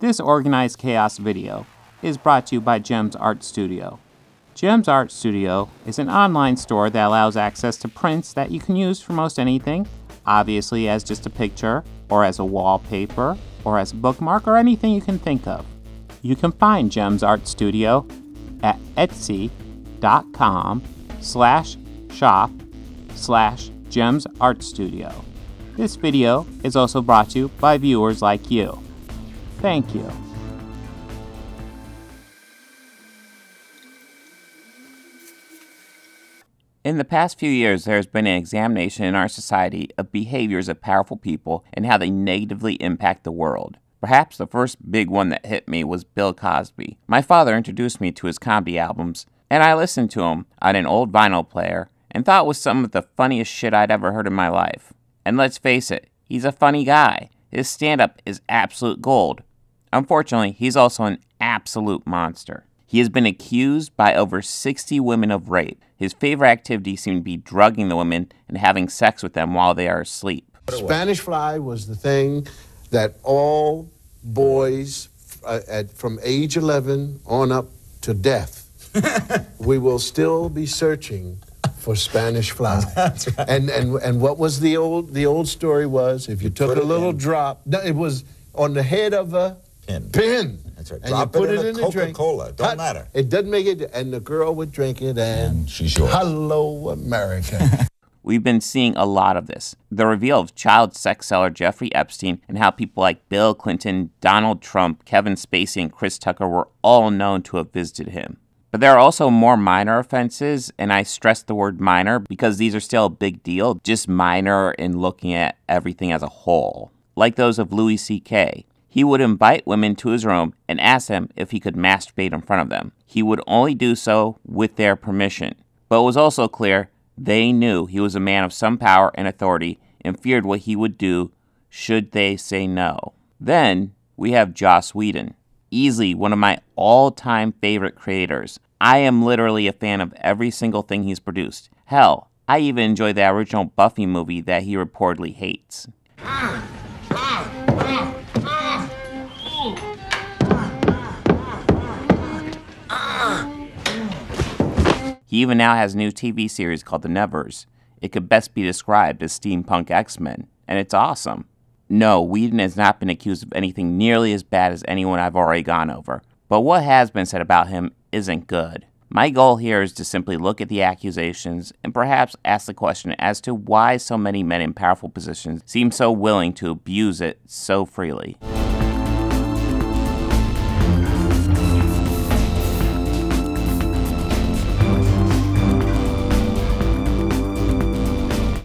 This Organized Chaos video is brought to you by GEMS Art Studio. GEMS Art Studio is an online store that allows access to prints that you can use for most anything, obviously as just a picture, or as a wallpaper, or as a bookmark, or anything you can think of. You can find GEMS Art Studio at etsy.com slash shop slash GEMS Art Studio. This video is also brought to you by viewers like you. Thank you. In the past few years, there has been an examination in our society of behaviors of powerful people and how they negatively impact the world. Perhaps the first big one that hit me was Bill Cosby. My father introduced me to his comedy albums, and I listened to them on an old vinyl player and thought was some of the funniest shit I'd ever heard in my life. And let's face it, he's a funny guy. His stand up is absolute gold. Unfortunately, he's also an absolute monster. He has been accused by over 60 women of rape. His favorite activity seemed to be drugging the women and having sex with them while they are asleep. Spanish fly was the thing that all boys uh, at, from age 11 on up to death, we will still be searching for Spanish fly. Right. And, and, and what was the old, the old story was if you took Put a little in. drop, it was on the head of a pin. Pin. That's right. And Drop you put it, in, it in a Coca-Cola. Don't matter. It doesn't make it. And the girl would drink it, and, and she's yours. Hello, America. We've been seeing a lot of this. The reveal of child sex seller Jeffrey Epstein and how people like Bill Clinton, Donald Trump, Kevin Spacey, and Chris Tucker were all known to have visited him. But there are also more minor offenses, and I stress the word minor because these are still a big deal, just minor in looking at everything as a whole, like those of Louis C.K., he would invite women to his room and ask them if he could masturbate in front of them. He would only do so with their permission. But it was also clear they knew he was a man of some power and authority and feared what he would do should they say no. Then we have Joss Whedon, easily one of my all time favorite creators. I am literally a fan of every single thing he's produced. Hell, I even enjoy the original Buffy movie that he reportedly hates. Ah, ah, ah. He even now has a new TV series called The Nevers. It could best be described as steampunk X-Men, and it's awesome. No, Whedon has not been accused of anything nearly as bad as anyone I've already gone over, but what has been said about him isn't good. My goal here is to simply look at the accusations and perhaps ask the question as to why so many men in powerful positions seem so willing to abuse it so freely.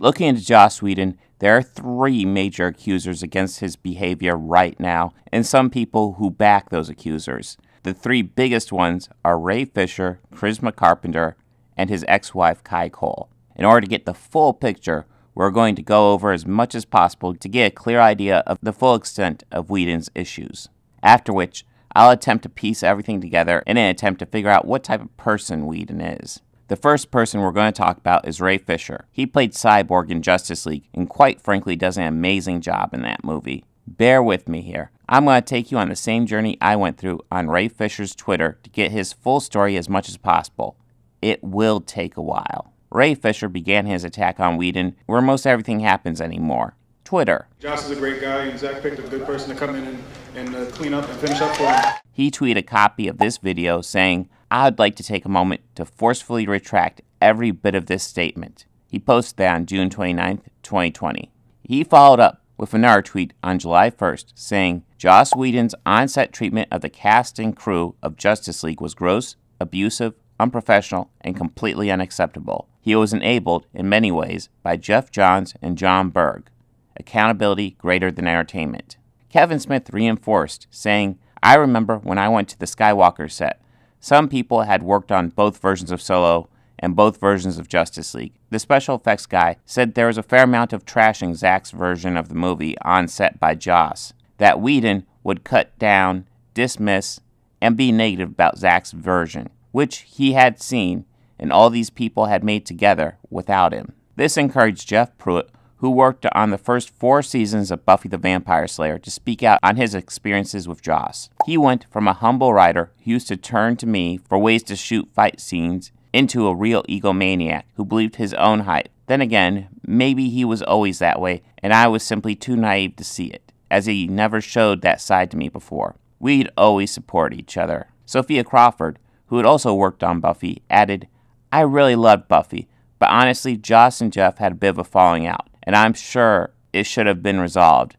Looking into Joss Whedon, there are three major accusers against his behavior right now, and some people who back those accusers. The three biggest ones are Ray Fisher, Charisma Carpenter, and his ex wife Kai Cole. In order to get the full picture, we're going to go over as much as possible to get a clear idea of the full extent of Whedon's issues. After which, I'll attempt to piece everything together in an attempt to figure out what type of person Whedon is. The first person we're going to talk about is Ray Fisher. He played Cyborg in Justice League and quite frankly does an amazing job in that movie. Bear with me here. I'm going to take you on the same journey I went through on Ray Fisher's Twitter to get his full story as much as possible. It will take a while. Ray Fisher began his attack on Whedon where most everything happens anymore. Twitter. Josh is a great guy, and Zach picked a good person to come in and, and uh, clean up and finish up for him. He tweeted a copy of this video saying, I would like to take a moment to forcefully retract every bit of this statement. He posted that on June 29, 2020. He followed up with another tweet on July 1st saying Joss Whedon's on set treatment of the cast and crew of Justice League was gross, abusive, unprofessional, and completely unacceptable. He was enabled, in many ways, by Jeff Johns and John Berg. Accountability greater than entertainment. Kevin Smith reinforced, saying, I remember when I went to the Skywalker set. Some people had worked on both versions of Solo and both versions of Justice League. The special effects guy said there was a fair amount of trashing Zack's version of the movie on set by Joss, that Whedon would cut down, dismiss, and be negative about Zack's version, which he had seen and all these people had made together without him. This encouraged Jeff Pruitt, who worked on the first four seasons of Buffy the Vampire Slayer, to speak out on his experiences with Joss. He went from a humble writer who used to turn to me for ways to shoot fight scenes into a real egomaniac who believed his own hype. Then again, maybe he was always that way, and I was simply too naive to see it, as he never showed that side to me before. We'd always support each other. Sophia Crawford, who had also worked on Buffy, added, I really loved Buffy, but honestly, Joss and Jeff had a bit of a falling out and I'm sure it should have been resolved,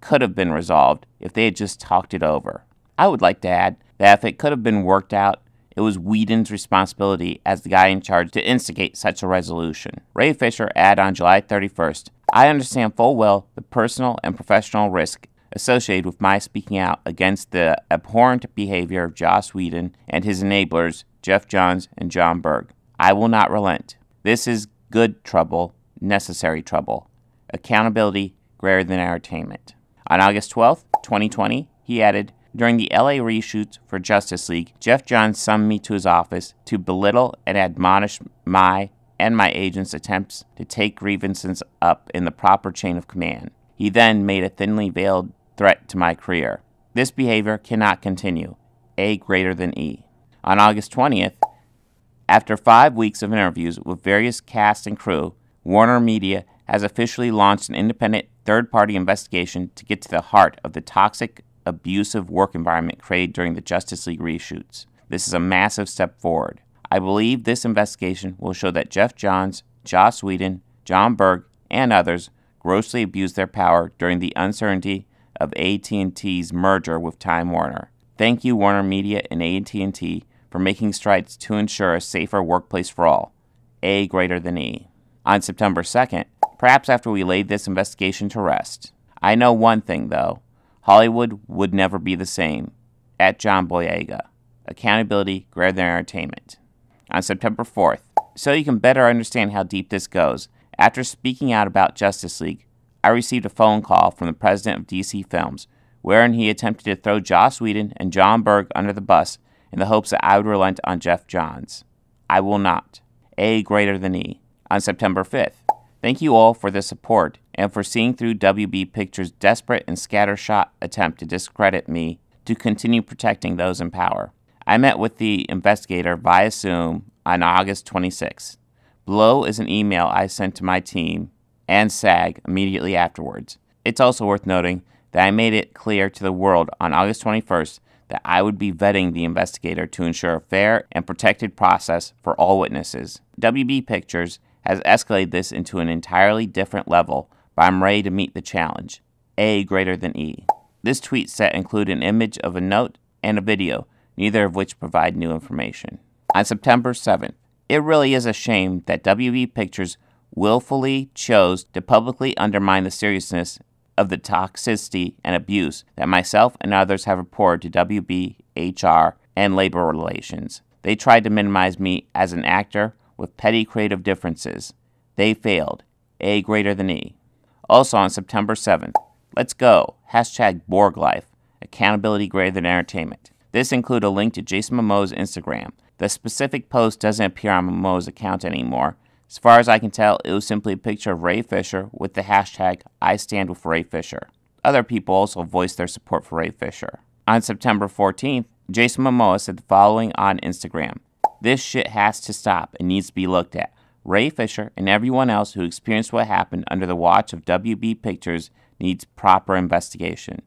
could have been resolved if they had just talked it over. I would like to add that if it could have been worked out, it was Whedon's responsibility as the guy in charge to instigate such a resolution. Ray Fisher added on July 31st, I understand full well the personal and professional risk associated with my speaking out against the abhorrent behavior of Joss Whedon and his enablers, Jeff Johns and John Berg. I will not relent. This is good trouble necessary trouble. Accountability greater than entertainment. On August 12, 2020, he added, during the LA reshoots for Justice League, Jeff Johns summoned me to his office to belittle and admonish my and my agent's attempts to take grievances up in the proper chain of command. He then made a thinly veiled threat to my career. This behavior cannot continue. A greater than E. On August 20th, after five weeks of interviews with various cast and crew, Warner Media has officially launched an independent third party investigation to get to the heart of the toxic, abusive work environment created during the Justice League reshoots. This is a massive step forward. I believe this investigation will show that Jeff Johns, Joss Whedon, John Berg, and others grossly abused their power during the uncertainty of AT&T's merger with Time Warner. Thank you Warner Media and AT&T for making strides to ensure a safer workplace for all. A greater than E on September 2nd, perhaps after we laid this investigation to rest. I know one thing, though Hollywood would never be the same. At John Boyega. Accountability greater than entertainment. On September 4th, so you can better understand how deep this goes, after speaking out about Justice League, I received a phone call from the president of DC Films, wherein he attempted to throw Joss Whedon and John Berg under the bus in the hopes that I would relent on Jeff Johns. I will not. A greater than E on September 5th. Thank you all for the support and for seeing through WB Pictures' desperate and scattershot attempt to discredit me to continue protecting those in power. I met with the investigator via Zoom on August 26th. Below is an email I sent to my team and SAG immediately afterwards. It's also worth noting that I made it clear to the world on August 21st that I would be vetting the investigator to ensure a fair and protected process for all witnesses. WB Pictures has escalated this into an entirely different level, but I'm ready to meet the challenge. A greater than E. This tweet set included an image of a note and a video, neither of which provide new information. On September 7th, it really is a shame that WB Pictures willfully chose to publicly undermine the seriousness of the toxicity and abuse that myself and others have reported to WB, HR, and labor relations. They tried to minimize me as an actor with petty creative differences. They failed. A greater than E. Also on September 7th, let's go, hashtag BorgLife, accountability greater than entertainment. This include a link to Jason Momoa's Instagram. The specific post doesn't appear on Momoa's account anymore. As far as I can tell, it was simply a picture of Ray Fisher with the hashtag I stand with Ray Fisher. Other people also voiced their support for Ray Fisher. On September 14th, Jason Momoa said the following on Instagram this shit has to stop and needs to be looked at. Ray Fisher and everyone else who experienced what happened under the watch of WB Pictures needs proper investigation.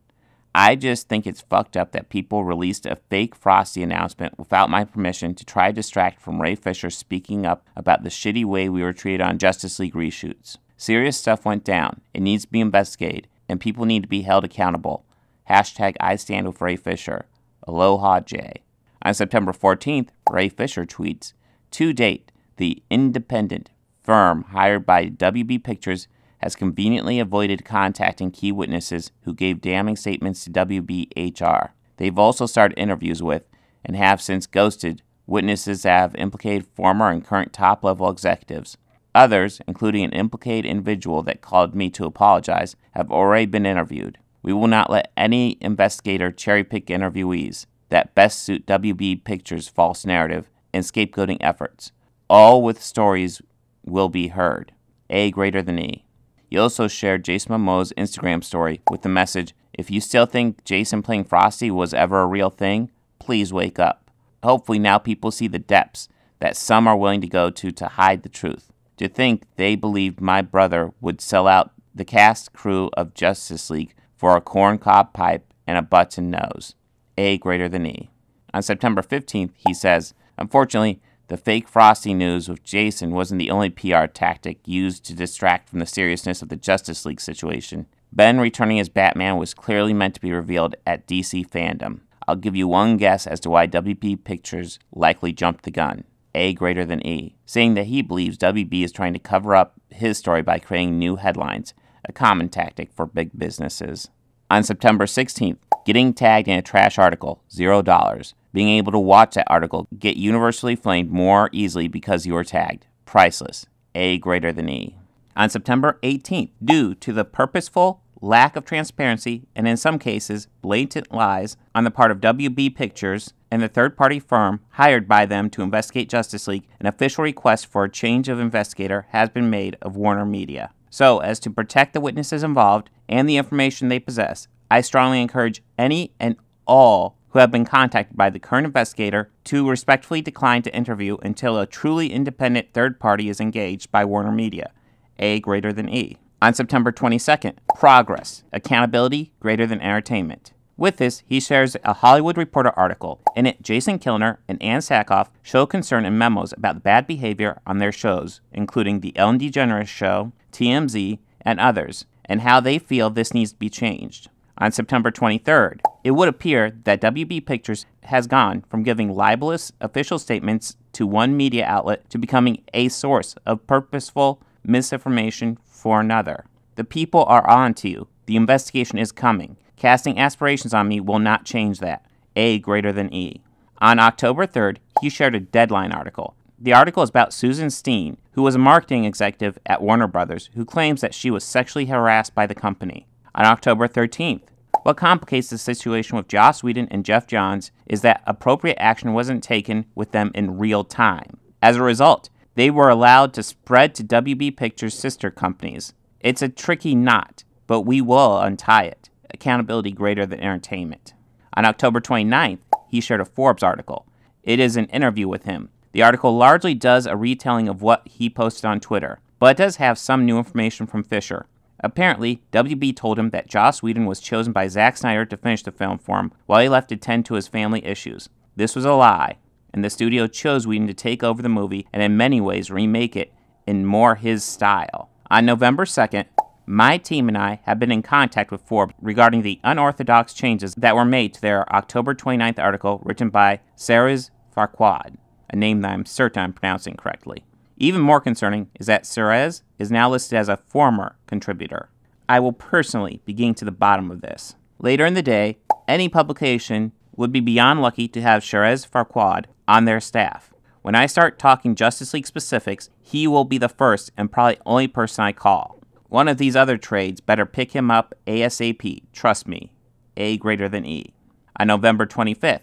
I just think it's fucked up that people released a fake Frosty announcement without my permission to try to distract from Ray Fisher speaking up about the shitty way we were treated on Justice League reshoots. Serious stuff went down. It needs to be investigated, and people need to be held accountable. Hashtag I stand with Ray Fisher. Aloha, Jay. On September 14th, Ray Fisher tweets To date, the independent firm hired by WB Pictures has conveniently avoided contacting key witnesses who gave damning statements to WBHR. They've also started interviews with and have since ghosted witnesses that have implicated former and current top level executives. Others, including an implicated individual that called me to apologize, have already been interviewed. We will not let any investigator cherry pick interviewees that best suit WB Pictures' false narrative and scapegoating efforts, all with stories will be heard. A greater than E. He also shared Jason Momoa's Instagram story with the message, if you still think Jason playing Frosty was ever a real thing, please wake up. Hopefully now people see the depths that some are willing to go to to hide the truth. To think they believed my brother would sell out the cast crew of Justice League for a corncob pipe and a button nose. A greater than E. On September 15th, he says, Unfortunately, the fake Frosty news with Jason wasn't the only PR tactic used to distract from the seriousness of the Justice League situation. Ben returning as Batman was clearly meant to be revealed at DC fandom. I'll give you one guess as to why WB Pictures likely jumped the gun. A greater than E, saying that he believes WB is trying to cover up his story by creating new headlines, a common tactic for big businesses. On September 16th, getting tagged in a trash article, $0. Being able to watch that article get universally flamed more easily because you were tagged, priceless, A greater than E. On September 18th, due to the purposeful lack of transparency and in some cases blatant lies on the part of WB Pictures and the third party firm hired by them to investigate Justice League, an official request for a change of investigator has been made of Warner Media. So, as to protect the witnesses involved and the information they possess, I strongly encourage any and all who have been contacted by the current investigator to respectfully decline to interview until a truly independent third party is engaged by Warner Media, A greater than E. On September 22nd, Progress, Accountability Greater Than Entertainment. With this, he shares a Hollywood Reporter article. In it, Jason Kilner and Ann Sackoff show concern in memos about bad behavior on their shows, including The Ellen DeGeneres Show, TMZ, and others, and how they feel this needs to be changed. On September 23rd, it would appear that WB Pictures has gone from giving libelous official statements to one media outlet to becoming a source of purposeful misinformation for another. The people are on to you. The investigation is coming. Casting aspirations on me will not change that. A greater than E. On October 3rd, he shared a deadline article the article is about Susan Steen, who was a marketing executive at Warner Brothers, who claims that she was sexually harassed by the company on October 13th. What complicates the situation with Joss Whedon and Jeff Johns is that appropriate action wasn't taken with them in real time. As a result, they were allowed to spread to WB Pictures' sister companies. It's a tricky knot, but we will untie it. Accountability greater than entertainment. On October 29th, he shared a Forbes article. It is an interview with him, the article largely does a retelling of what he posted on Twitter, but it does have some new information from Fisher. Apparently, WB told him that Joss Whedon was chosen by Zack Snyder to finish the film for him while he left to tend to his family issues. This was a lie, and the studio chose Whedon to take over the movie and in many ways remake it in more his style. On November 2nd, my team and I have been in contact with Forbes regarding the unorthodox changes that were made to their October 29th article written by Sarahs Farquad a name that I'm certain I'm pronouncing correctly. Even more concerning is that Serez is now listed as a former contributor. I will personally be getting to the bottom of this. Later in the day, any publication would be beyond lucky to have Serez Farquad on their staff. When I start talking Justice League specifics, he will be the first and probably only person I call. One of these other trades better pick him up ASAP, trust me. A greater than E. On November 25th,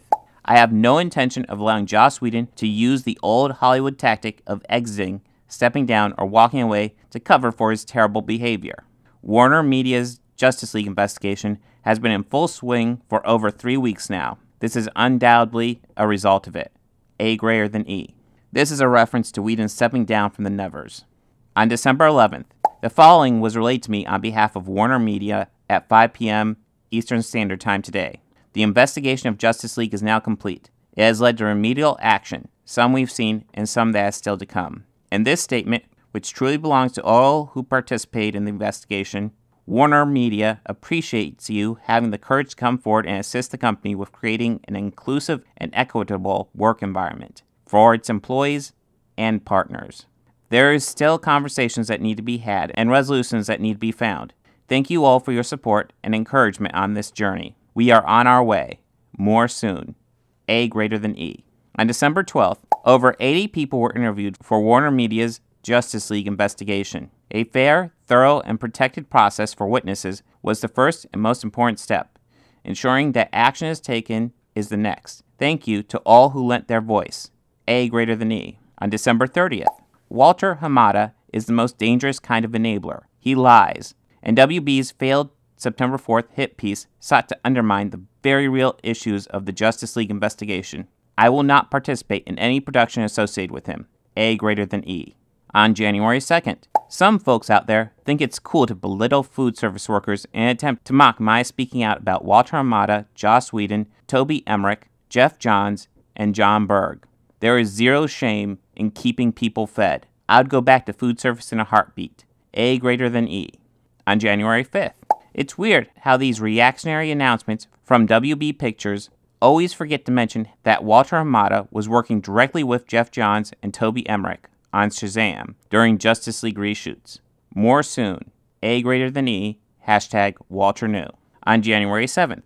I have no intention of allowing Joss Whedon to use the old Hollywood tactic of exiting, stepping down, or walking away to cover for his terrible behavior. Warner Media's Justice League investigation has been in full swing for over three weeks now. This is undoubtedly a result of it. A greater than E. This is a reference to Whedon stepping down from the Nevers. On December 11th, the following was relayed to me on behalf of Warner Media at 5 p.m. Eastern Standard Time today. The investigation of Justice League is now complete. It has led to remedial action, some we've seen and some that is still to come. And this statement, which truly belongs to all who participate in the investigation, Warner Media appreciates you having the courage to come forward and assist the company with creating an inclusive and equitable work environment for its employees and partners. There is still conversations that need to be had and resolutions that need to be found. Thank you all for your support and encouragement on this journey. We are on our way. More soon. A greater than E. On December 12th, over 80 people were interviewed for Warner Media's Justice League investigation. A fair, thorough, and protected process for witnesses was the first and most important step. Ensuring that action is taken is the next. Thank you to all who lent their voice. A greater than E. On December 30th, Walter Hamada is the most dangerous kind of enabler. He lies, and WB's failed September 4th hit piece sought to undermine the very real issues of the Justice League investigation. I will not participate in any production associated with him, A greater than E. On January 2nd, some folks out there think it's cool to belittle food service workers in an attempt to mock my speaking out about Walter Amada, Joss Whedon, Toby Emmerich, Jeff Johns, and John Berg. There is zero shame in keeping people fed. I'd go back to food service in a heartbeat. A greater than E. On January 5th, it's weird how these reactionary announcements from WB Pictures always forget to mention that Walter Hamada was working directly with Jeff Johns and Toby Emmerich on Shazam during Justice League reshoots. More soon. A greater than E, hashtag Walter New, on January 7th.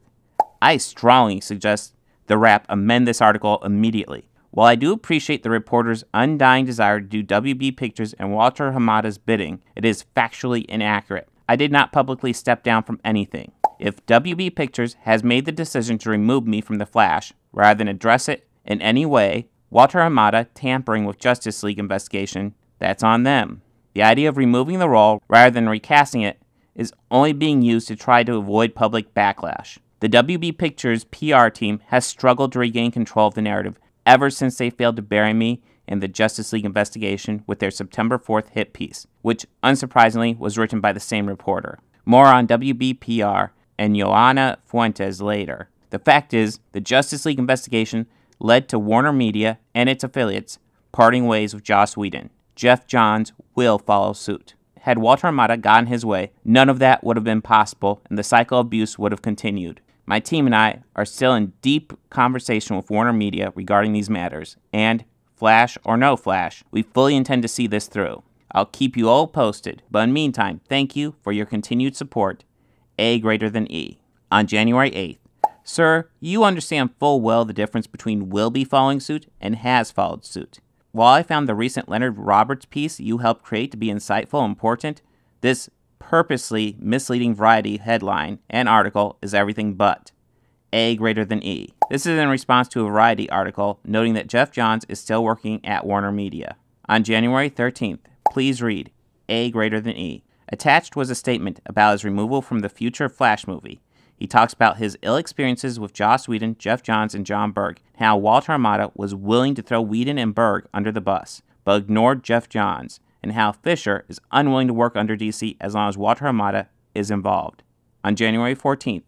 I strongly suggest the rap amend this article immediately. While I do appreciate the reporter's undying desire to do WB Pictures and Walter Hamada's bidding, it is factually inaccurate. I did not publicly step down from anything. If WB Pictures has made the decision to remove me from The Flash, rather than address it in any way, Walter Amada tampering with Justice League investigation, that's on them. The idea of removing the role rather than recasting it is only being used to try to avoid public backlash. The WB Pictures PR team has struggled to regain control of the narrative ever since they failed to bury me and the Justice League investigation with their September 4th hit piece, which unsurprisingly was written by the same reporter. More on WBPR and Joanna Fuentes later. The fact is, the Justice League investigation led to Warner Media and its affiliates parting ways with Joss Whedon. Jeff Johns will follow suit. Had Walter Armada gone his way, none of that would have been possible and the cycle of abuse would have continued. My team and I are still in deep conversation with Warner Media regarding these matters, and Flash or no Flash, we fully intend to see this through. I'll keep you all posted, but in meantime, thank you for your continued support. A greater than E. On January 8th, Sir, you understand full well the difference between will be following suit and has followed suit. While I found the recent Leonard Roberts piece you helped create to be insightful and important, this purposely misleading variety headline and article is everything but. A greater than E. This is in response to a Variety article noting that Jeff Johns is still working at Warner Media. On January 13th, please read A greater than E. Attached was a statement about his removal from the future Flash movie. He talks about his ill experiences with Joss Whedon, Jeff Johns, and John Berg, and how Walter Armada was willing to throw Whedon and Berg under the bus, but ignored Jeff Johns, and how Fisher is unwilling to work under DC as long as Walter Armada is involved. On January 14th,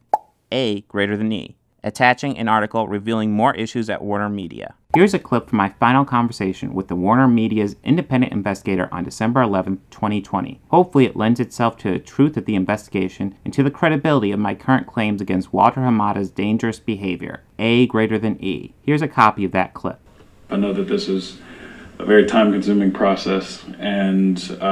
a greater than E, attaching an article revealing more issues at Warner Media. Here's a clip from my final conversation with the Warner Media's independent investigator on December 11, 2020. Hopefully, it lends itself to the truth of the investigation and to the credibility of my current claims against Walter Hamada's dangerous behavior, A greater than E. Here's a copy of that clip. I know that this is a very time consuming process, and uh,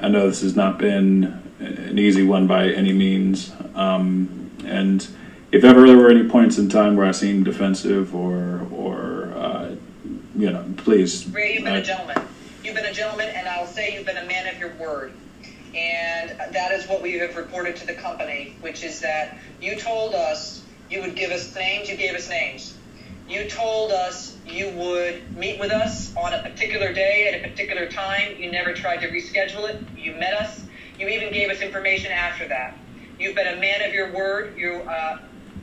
I know this has not been an easy one by any means. Um, and if ever there were any points in time where I seemed defensive or, or uh, you know, please. Ray, you've been I, a gentleman. You've been a gentleman, and I'll say you've been a man of your word. And that is what we have reported to the company, which is that you told us you would give us names, you gave us names. You told us you would meet with us on a particular day at a particular time. You never tried to reschedule it. You met us. You even gave us information after that. You've been a man of your word. You uh,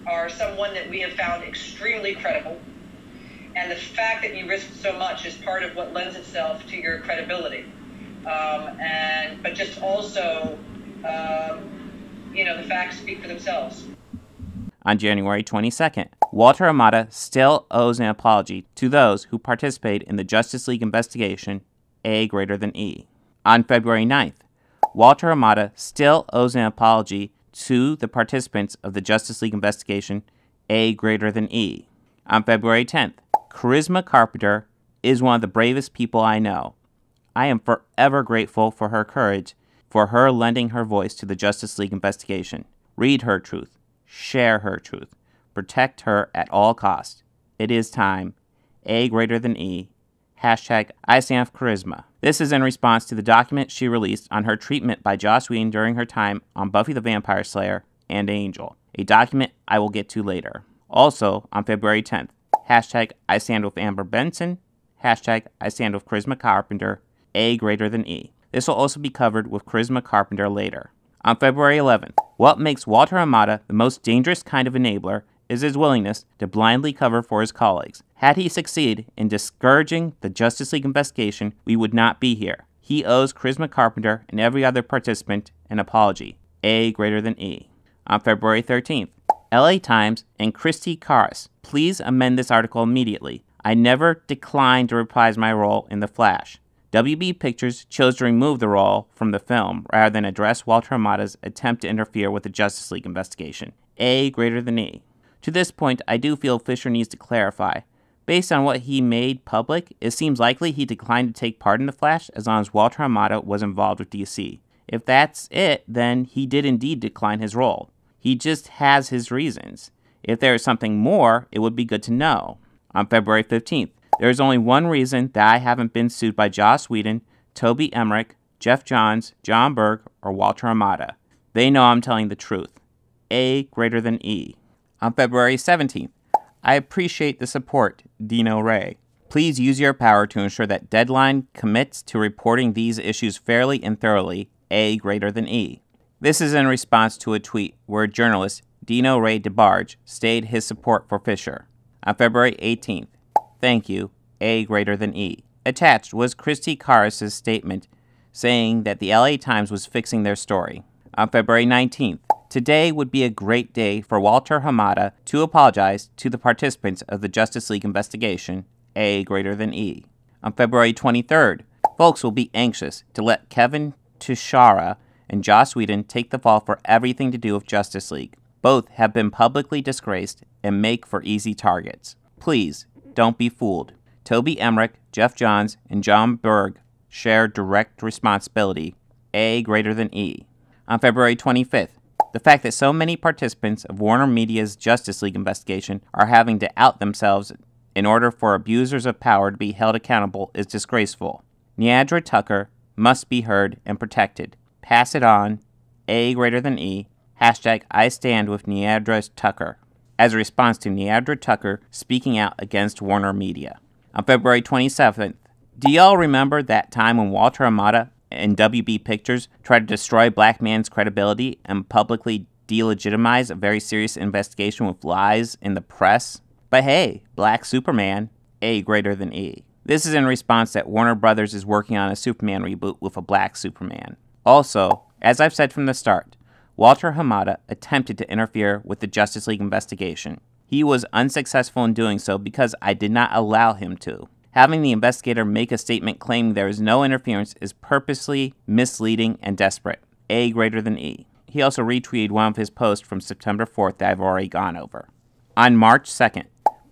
are someone that we have found extremely credible. And the fact that you risked so much is part of what lends itself to your credibility. Um, and But just also, um, you know, the facts speak for themselves. On January 22nd, Walter Amada still owes an apology to those who participate in the Justice League investigation A greater than E. On February 9th, Walter Amada still owes an apology to the participants of the Justice League investigation A greater than E. On February 10th, Charisma Carpenter is one of the bravest people I know. I am forever grateful for her courage, for her lending her voice to the Justice League investigation. Read her truth, share her truth, protect her at all costs. It is time. A greater than E. Hashtag I stand for charisma. This is in response to the document she released on her treatment by Joss Whedon during her time on Buffy the Vampire Slayer and Angel, a document I will get to later. Also, on February 10th, hashtag I stand with Amber Benson, hashtag I stand with Charisma Carpenter, A greater than E. This will also be covered with Charisma Carpenter later. On February 11th, what makes Walter Amada the most dangerous kind of enabler is his willingness to blindly cover for his colleagues. Had he succeeded in discouraging the Justice League investigation, we would not be here. He owes Charisma Carpenter and every other participant an apology. A greater than E. On February 13th, LA Times and Christy Karas, please amend this article immediately. I never declined to reprise my role in The Flash. WB Pictures chose to remove the role from the film rather than address Walter Amada's attempt to interfere with the Justice League investigation. A greater than E. To this point, I do feel Fisher needs to clarify. Based on what he made public, it seems likely he declined to take part in The Flash as long as Walter Amato was involved with DC. If that's it, then he did indeed decline his role. He just has his reasons. If there is something more, it would be good to know. On February 15th, there is only one reason that I haven't been sued by Joss Whedon, Toby Emmerich, Jeff Johns, John Berg, or Walter Armada. They know I'm telling the truth. A greater than E on February 17th. I appreciate the support, Dino Ray. Please use your power to ensure that Deadline commits to reporting these issues fairly and thoroughly, A greater than E. This is in response to a tweet where journalist Dino Ray DeBarge stated his support for Fisher. On February 18th, thank you, A greater than E. Attached was Christy Carras's statement saying that the LA Times was fixing their story. On February 19th, Today would be a great day for Walter Hamada to apologize to the participants of the Justice League investigation, A greater than E. On February 23rd, folks will be anxious to let Kevin Tishara and Joss Whedon take the fall for everything to do with Justice League. Both have been publicly disgraced and make for easy targets. Please, don't be fooled. Toby Emmerich, Jeff Johns, and John Berg share direct responsibility, A greater than E. On February 25th, the fact that so many participants of Warner Media's Justice League investigation are having to out themselves in order for abusers of power to be held accountable is disgraceful. Neandra Tucker must be heard and protected. Pass it on. A greater than E. Hashtag I stand with Neandra Tucker. As a response to Neandra Tucker speaking out against Warner Media. On February 27th, do y'all remember that time when Walter Amada and WB Pictures try to destroy Black Man's credibility and publicly delegitimize a very serious investigation with lies in the press. But hey, Black Superman, A greater than E. This is in response that Warner Brothers is working on a Superman reboot with a black Superman. Also, as I've said from the start, Walter Hamada attempted to interfere with the Justice League investigation. He was unsuccessful in doing so because I did not allow him to. Having the investigator make a statement claiming there is no interference is purposely misleading and desperate. A greater than E. He also retweeted one of his posts from September 4th that I've already gone over. On March 2nd,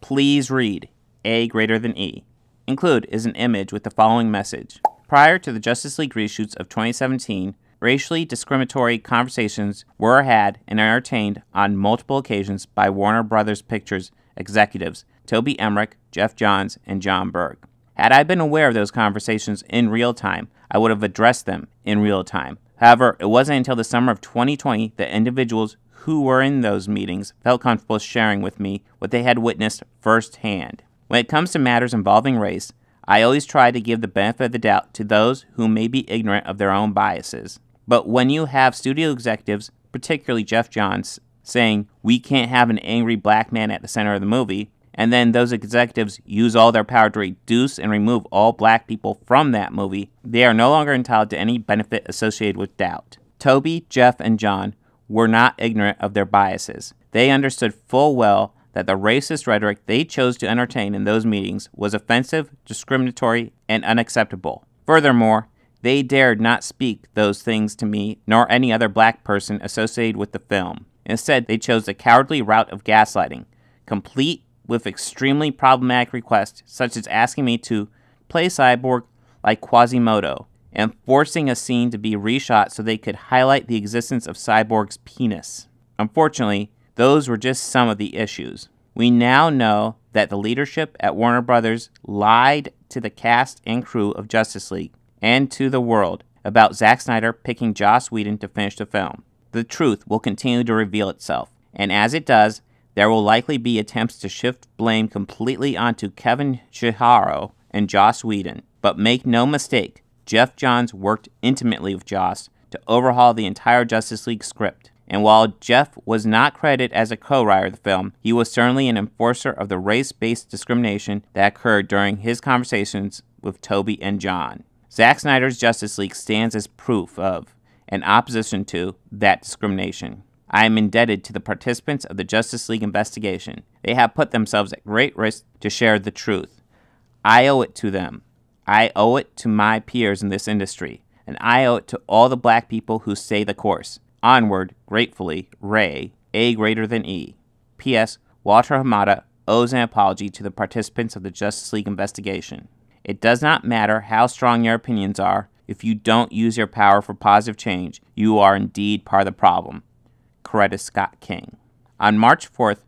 please read A greater than E. Include is an image with the following message. Prior to the Justice League reshoots of 2017, racially discriminatory conversations were had and entertained on multiple occasions by Warner Brothers Pictures executives Toby Emmerich, Jeff Johns, and John Berg. Had I been aware of those conversations in real time, I would have addressed them in real time. However, it wasn't until the summer of 2020 that individuals who were in those meetings felt comfortable sharing with me what they had witnessed firsthand. When it comes to matters involving race, I always try to give the benefit of the doubt to those who may be ignorant of their own biases. But when you have studio executives, particularly Jeff Johns, saying, We can't have an angry black man at the center of the movie, and then those executives use all their power to reduce and remove all black people from that movie, they are no longer entitled to any benefit associated with doubt. Toby, Jeff, and John were not ignorant of their biases. They understood full well that the racist rhetoric they chose to entertain in those meetings was offensive, discriminatory, and unacceptable. Furthermore, they dared not speak those things to me nor any other black person associated with the film. Instead, they chose the cowardly route of gaslighting, complete with extremely problematic requests, such as asking me to play Cyborg like Quasimodo and forcing a scene to be reshot so they could highlight the existence of Cyborg's penis. Unfortunately, those were just some of the issues. We now know that the leadership at Warner Brothers lied to the cast and crew of Justice League and to the world about Zack Snyder picking Joss Whedon to finish the film. The truth will continue to reveal itself, and as it does, there will likely be attempts to shift blame completely onto Kevin Shiharo and Joss Whedon. But make no mistake, Jeff Johns worked intimately with Joss to overhaul the entire Justice League script. And while Jeff was not credited as a co writer of the film, he was certainly an enforcer of the race based discrimination that occurred during his conversations with Toby and John. Zack Snyder's Justice League stands as proof of and opposition to that discrimination. I am indebted to the participants of the Justice League investigation. They have put themselves at great risk to share the truth. I owe it to them. I owe it to my peers in this industry. And I owe it to all the black people who stay the course. Onward, gratefully, Ray, A greater than E. P.S. Walter Hamada owes an apology to the participants of the Justice League investigation. It does not matter how strong your opinions are, if you don't use your power for positive change, you are indeed part of the problem. Coretta Scott King. On March 4th,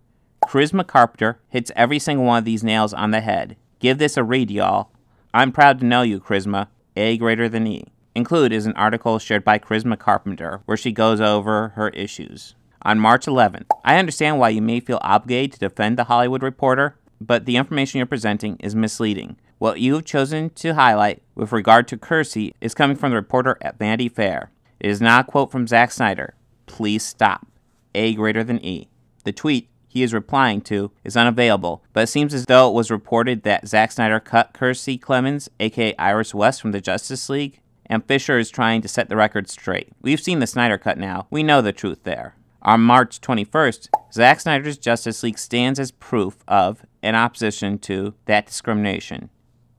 Charisma Carpenter hits every single one of these nails on the head. Give this a read, y'all. I'm proud to know you, Charisma. A greater than E. Include is an article shared by Charisma Carpenter where she goes over her issues. On March 11th, I understand why you may feel obligated to defend The Hollywood Reporter, but the information you're presenting is misleading. What you have chosen to highlight with regard to Kersey is coming from the reporter at Vanity Fair. It is not a quote from Zack Snyder please stop. A greater than E. The tweet he is replying to is unavailable, but it seems as though it was reported that Zack Snyder cut Kirstie Clemens, aka Iris West, from the Justice League, and Fisher is trying to set the record straight. We've seen the Snyder cut now, we know the truth there. On March 21st, Zack Snyder's Justice League stands as proof of and opposition to that discrimination.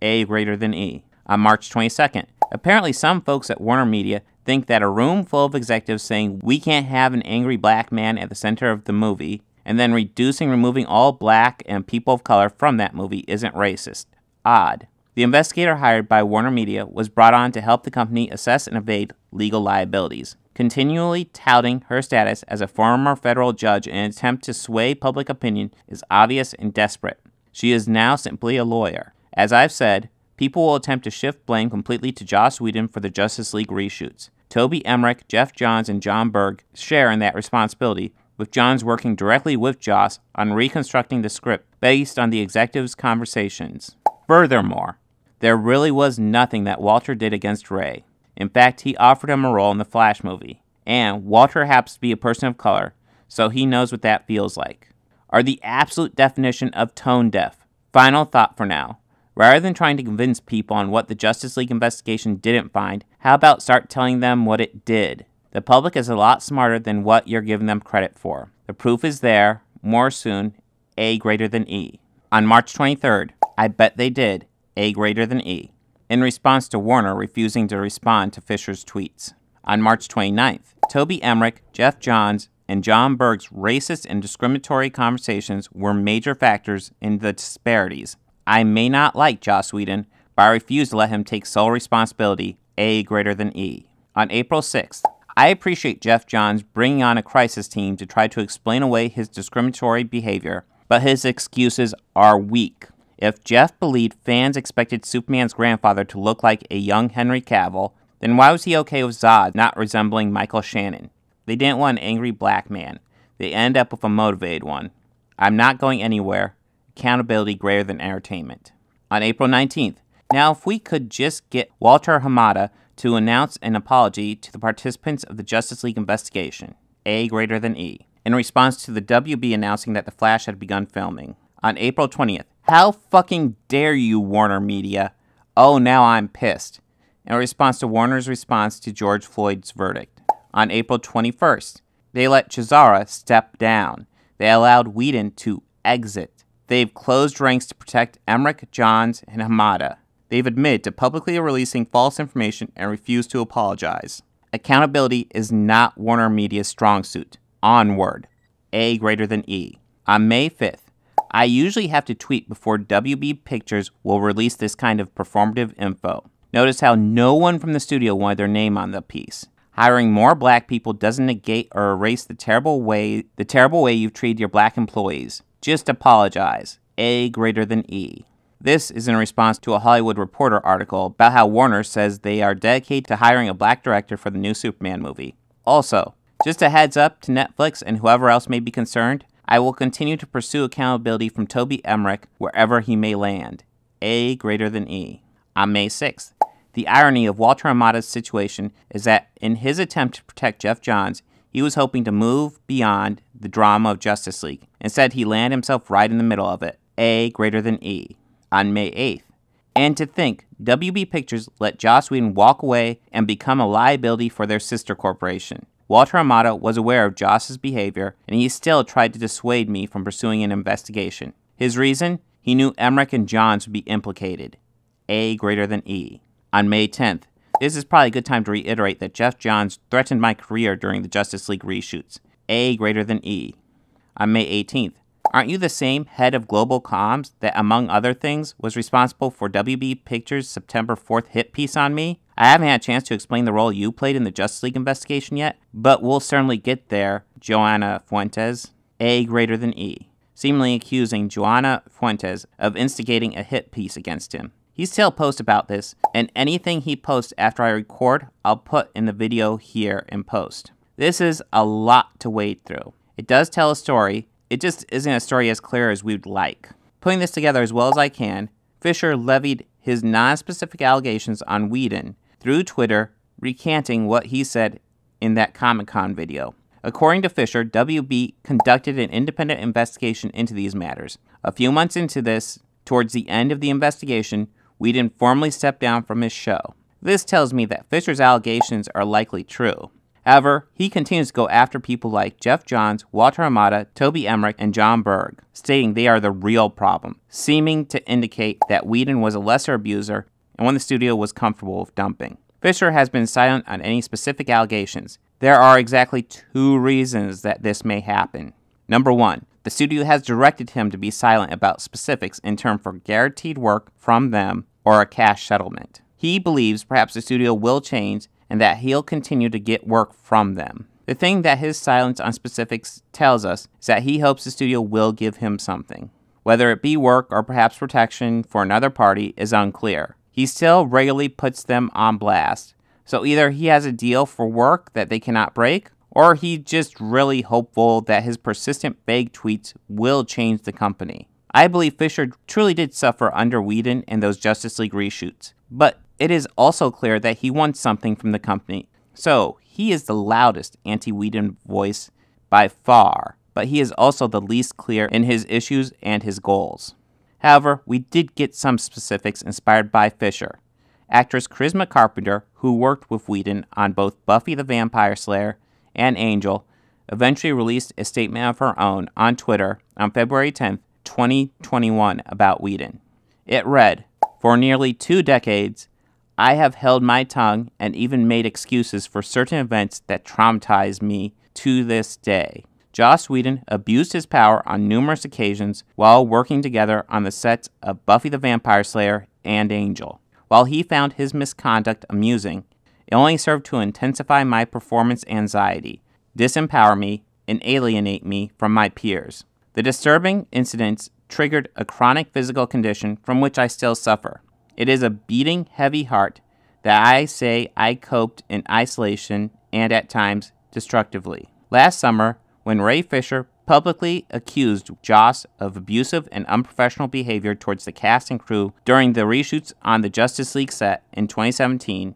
A greater than E. On March 22nd, apparently some folks at Warner Media think that a room full of executives saying we can't have an angry black man at the center of the movie and then reducing removing all black and people of color from that movie isn't racist. Odd. The investigator hired by Warner Media was brought on to help the company assess and evade legal liabilities, continually touting her status as a former federal judge in an attempt to sway public opinion is obvious and desperate. She is now simply a lawyer. As I've said, people will attempt to shift blame completely to Joss Whedon for the Justice League reshoots. Toby Emmerich, Jeff Johns, and John Berg share in that responsibility, with Johns working directly with Joss on reconstructing the script based on the executives' conversations. Furthermore, there really was nothing that Walter did against Ray. In fact, he offered him a role in the Flash movie, and Walter happens to be a person of color, so he knows what that feels like. Are the absolute definition of tone deaf. Final thought for now. Rather than trying to convince people on what the Justice League investigation didn't find, how about start telling them what it did? The public is a lot smarter than what you're giving them credit for. The proof is there. More soon. A greater than E. On March 23rd, I bet they did. A greater than E. In response to Warner refusing to respond to Fisher's tweets. On March 29th, Toby Emmerich, Jeff Johns, and John Berg's racist and discriminatory conversations were major factors in the disparities. I may not like Joss Whedon, but I refuse to let him take sole responsibility a greater than E. On April 6th, I appreciate Jeff Johns bringing on a crisis team to try to explain away his discriminatory behavior, but his excuses are weak. If Jeff believed fans expected Superman's grandfather to look like a young Henry Cavill, then why was he okay with Zod not resembling Michael Shannon? They didn't want an angry black man. They end up with a motivated one. I'm not going anywhere. Accountability greater than entertainment. On April 19th, now, if we could just get Walter Hamada to announce an apology to the participants of the Justice League investigation, A greater than E, in response to the WB announcing that The Flash had begun filming on April 20th. How fucking dare you, Warner Media? Oh, now I'm pissed. In response to Warner's response to George Floyd's verdict on April 21st, they let Chazara step down. They allowed Whedon to exit. They've closed ranks to protect Emmerich, Johns, and Hamada. They've admitted to publicly releasing false information and refused to apologize. Accountability is not Warner Media's strong suit. Onward. A greater than E. On May 5th, I usually have to tweet before WB Pictures will release this kind of performative info. Notice how no one from the studio wanted their name on the piece. Hiring more black people doesn't negate or erase the terrible way the terrible way you've treated your black employees. Just apologize. A greater than E. This is in response to a Hollywood Reporter article about how Warner says they are dedicated to hiring a black director for the new Superman movie. Also, just a heads up to Netflix and whoever else may be concerned, I will continue to pursue accountability from Toby Emmerich wherever he may land. A greater than E. On May 6th, the irony of Walter Amada's situation is that in his attempt to protect Jeff Johns, he was hoping to move beyond the drama of Justice League. Instead, he landed himself right in the middle of it. A greater than E on May 8th. And to think, WB Pictures let Joss Whedon walk away and become a liability for their sister corporation. Walter Amato was aware of Joss's behavior, and he still tried to dissuade me from pursuing an investigation. His reason? He knew Emmerich and Johns would be implicated. A greater than E. On May 10th, this is probably a good time to reiterate that Jeff Johns threatened my career during the Justice League reshoots. A greater than E. On May 18th, Aren't you the same head of global comms that, among other things, was responsible for WB Pictures' September 4th hit piece on me? I haven't had a chance to explain the role you played in the Justice League investigation yet, but we'll certainly get there, Joanna Fuentes. A greater than E, seemingly accusing Joanna Fuentes of instigating a hit piece against him. He's still post about this, and anything he posts after I record, I'll put in the video here in post. This is a lot to wade through. It does tell a story, it just isn't a story as clear as we'd like. Putting this together as well as I can, Fisher levied his non-specific allegations on Whedon through Twitter, recanting what he said in that Comic Con video. According to Fisher, WB conducted an independent investigation into these matters. A few months into this, towards the end of the investigation, Whedon formally stepped down from his show. This tells me that Fisher's allegations are likely true. However, he continues to go after people like Jeff Johns, Walter Amata, Toby Emmerich, and John Berg, stating they are the real problem, seeming to indicate that Whedon was a lesser abuser and when the studio was comfortable with dumping. Fisher has been silent on any specific allegations. There are exactly two reasons that this may happen. Number one, the studio has directed him to be silent about specifics in turn for guaranteed work from them or a cash settlement. He believes perhaps the studio will change and that he'll continue to get work from them. The thing that his silence on specifics tells us is that he hopes the studio will give him something. Whether it be work or perhaps protection for another party is unclear. He still regularly puts them on blast, so either he has a deal for work that they cannot break, or he's just really hopeful that his persistent vague tweets will change the company. I believe Fisher truly did suffer under Whedon and those Justice League reshoots, but it is also clear that he wants something from the company, so he is the loudest anti Whedon voice by far, but he is also the least clear in his issues and his goals. However, we did get some specifics inspired by Fisher. Actress Charisma Carpenter, who worked with Whedon on both Buffy the Vampire Slayer and Angel, eventually released a statement of her own on Twitter on February 10, 2021, about Whedon. It read For nearly two decades, I have held my tongue and even made excuses for certain events that traumatize me to this day. Joss Whedon abused his power on numerous occasions while working together on the sets of Buffy the Vampire Slayer and Angel. While he found his misconduct amusing, it only served to intensify my performance anxiety, disempower me, and alienate me from my peers. The disturbing incidents triggered a chronic physical condition from which I still suffer. It is a beating heavy heart that I say I coped in isolation and at times destructively. Last summer, when Ray Fisher publicly accused Joss of abusive and unprofessional behavior towards the cast and crew during the reshoots on the Justice League set in 2017,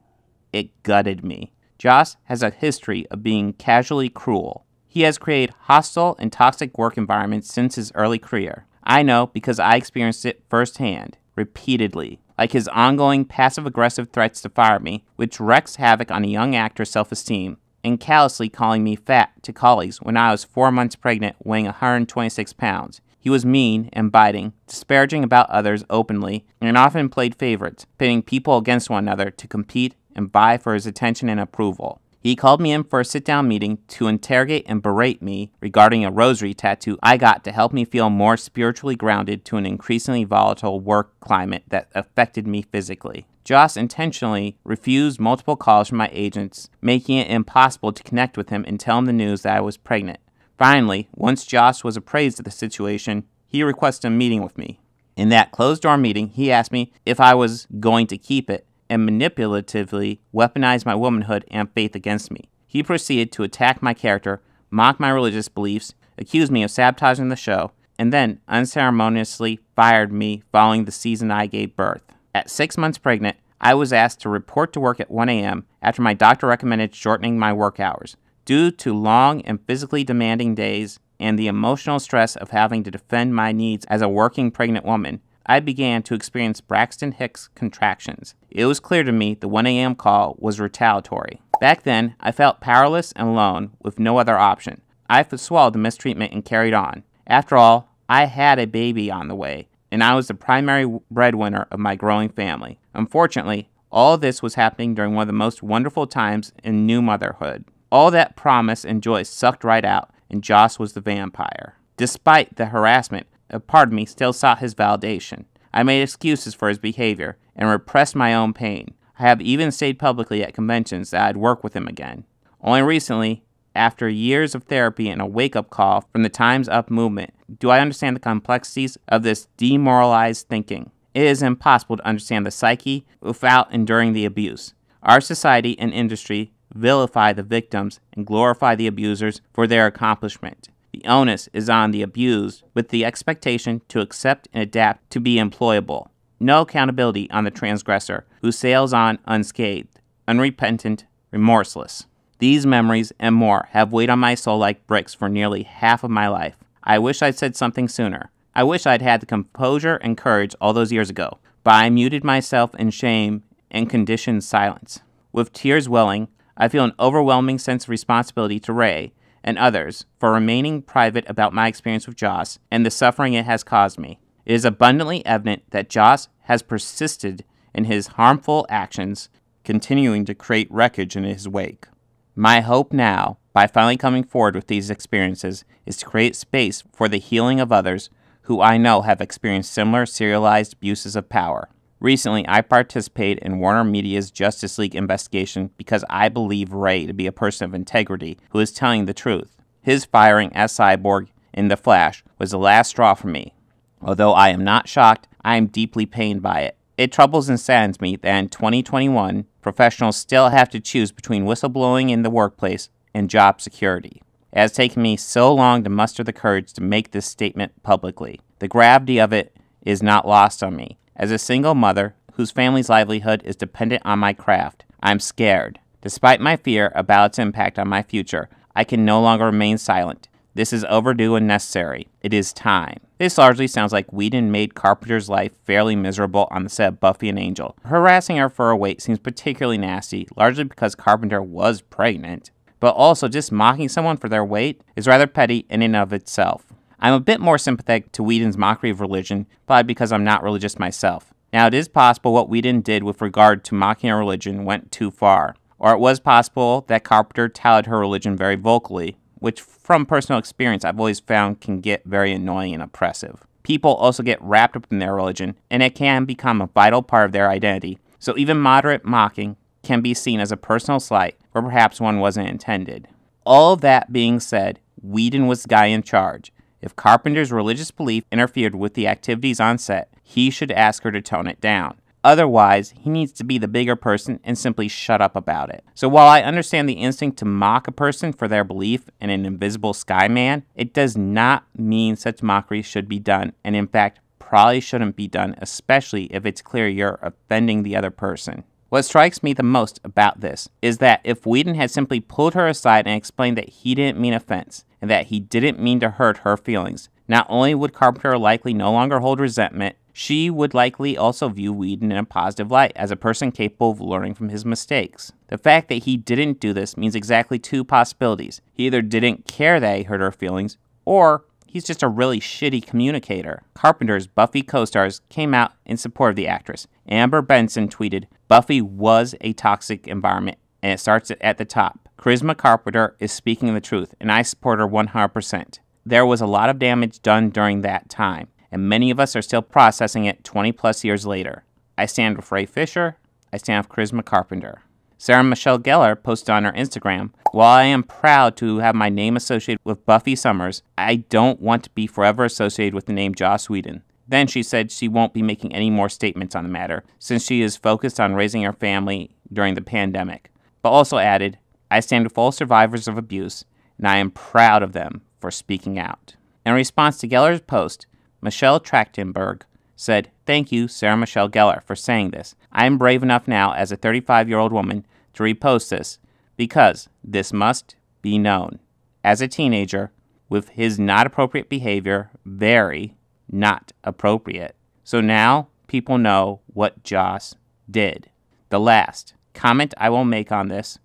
it gutted me. Joss has a history of being casually cruel. He has created hostile and toxic work environments since his early career. I know because I experienced it firsthand, repeatedly like his ongoing passive aggressive threats to fire me, which wreaks havoc on a young actor's self esteem, and callously calling me fat to colleagues when I was four months pregnant, weighing 126 pounds. He was mean and biting, disparaging about others openly, and often played favorites, pitting people against one another to compete and buy for his attention and approval. He called me in for a sit down meeting to interrogate and berate me regarding a rosary tattoo I got to help me feel more spiritually grounded to an increasingly volatile work climate that affected me physically. Joss intentionally refused multiple calls from my agents, making it impossible to connect with him and tell him the news that I was pregnant. Finally, once Joss was appraised of the situation, he requested a meeting with me. In that closed door meeting, he asked me if I was going to keep it, and manipulatively weaponized my womanhood and faith against me. He proceeded to attack my character, mock my religious beliefs, accuse me of sabotaging the show, and then unceremoniously fired me following the season I gave birth. At six months pregnant, I was asked to report to work at 1 a.m. after my doctor recommended shortening my work hours. Due to long and physically demanding days and the emotional stress of having to defend my needs as a working pregnant woman, I began to experience Braxton Hicks contractions. It was clear to me the 1 a.m. call was retaliatory. Back then, I felt powerless and alone with no other option. I swallowed the mistreatment and carried on. After all, I had a baby on the way, and I was the primary breadwinner of my growing family. Unfortunately, all this was happening during one of the most wonderful times in new motherhood. All that promise and joy sucked right out, and Joss was the vampire. Despite the harassment, a part of me still sought his validation. I made excuses for his behavior and repressed my own pain. I have even stated publicly at conventions that I'd work with him again. Only recently, after years of therapy and a wake up call from the Time's Up movement, do I understand the complexities of this demoralized thinking. It is impossible to understand the psyche without enduring the abuse. Our society and industry vilify the victims and glorify the abusers for their accomplishment. The onus is on the abused with the expectation to accept and adapt to be employable. No accountability on the transgressor who sails on unscathed, unrepentant, remorseless. These memories and more have weighed on my soul like bricks for nearly half of my life. I wish I'd said something sooner. I wish I'd had the composure and courage all those years ago, but I muted myself in shame and conditioned silence. With tears welling, I feel an overwhelming sense of responsibility to Ray and others for remaining private about my experience with Joss and the suffering it has caused me. It is abundantly evident that Joss has persisted in his harmful actions, continuing to create wreckage in his wake. My hope now, by finally coming forward with these experiences, is to create space for the healing of others who I know have experienced similar serialized abuses of power. Recently, I participated in Warner Media's Justice League investigation because I believe Ray to be a person of integrity who is telling the truth. His firing as Cyborg in The Flash was the last straw for me. Although I am not shocked, I am deeply pained by it. It troubles and saddens me that in 2021, professionals still have to choose between whistleblowing in the workplace and job security. It has taken me so long to muster the courage to make this statement publicly. The gravity of it is not lost on me. As a single mother whose family's livelihood is dependent on my craft, I'm scared. Despite my fear about its impact on my future, I can no longer remain silent. This is overdue and necessary. It is time. This largely sounds like Whedon made Carpenter's life fairly miserable on the set of Buffy and Angel. Harassing her for a weight seems particularly nasty, largely because Carpenter was pregnant. But also, just mocking someone for their weight is rather petty in and of itself. I'm a bit more sympathetic to Whedon's mockery of religion, probably because I'm not religious myself. Now, it is possible what Whedon did with regard to mocking a religion went too far, or it was possible that Carpenter touted her religion very vocally, which, from personal experience, I've always found can get very annoying and oppressive. People also get wrapped up in their religion, and it can become a vital part of their identity, so even moderate mocking can be seen as a personal slight where perhaps one wasn't intended. All that being said, Whedon was the guy in charge, if Carpenter's religious belief interfered with the activities on set, he should ask her to tone it down. Otherwise, he needs to be the bigger person and simply shut up about it. So while I understand the instinct to mock a person for their belief in an invisible sky man, it does not mean such mockery should be done, and in fact, probably shouldn't be done, especially if it's clear you're offending the other person. What strikes me the most about this is that if Whedon had simply pulled her aside and explained that he didn't mean offense, and that he didn't mean to hurt her feelings. Not only would Carpenter likely no longer hold resentment, she would likely also view Whedon in a positive light as a person capable of learning from his mistakes. The fact that he didn't do this means exactly two possibilities. He either didn't care that he hurt her feelings, or he's just a really shitty communicator. Carpenter's Buffy co stars came out in support of the actress. Amber Benson tweeted Buffy was a toxic environment, and it starts at the top. Charisma Carpenter is speaking the truth, and I support her 100%. There was a lot of damage done during that time, and many of us are still processing it 20 plus years later. I stand with Ray Fisher, I stand with Charisma Carpenter. Sarah Michelle Gellar posted on her Instagram, While I am proud to have my name associated with Buffy Summers, I don't want to be forever associated with the name Joss Whedon. Then she said she won't be making any more statements on the matter, since she is focused on raising her family during the pandemic, but also added, I stand with all survivors of abuse, and I am proud of them for speaking out. In response to Geller's post, Michelle Trachtenberg said, Thank you, Sarah Michelle Geller, for saying this. I am brave enough now as a 35 year old woman to repost this because this must be known. As a teenager, with his not appropriate behavior, very not appropriate. So now people know what Joss did. The last comment I will make on this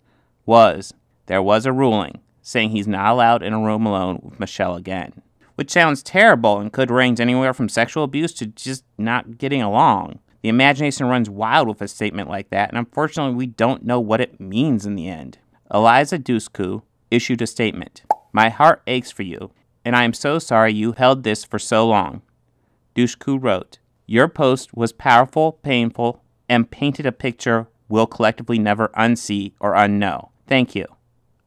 was there was a ruling saying he's not allowed in a room alone with Michelle again, which sounds terrible and could range anywhere from sexual abuse to just not getting along. The imagination runs wild with a statement like that, and unfortunately, we don't know what it means in the end. Eliza Dusku issued a statement My heart aches for you, and I am so sorry you held this for so long. Dusku wrote, Your post was powerful, painful, and painted a picture we'll collectively never unsee or unknow. Thank you.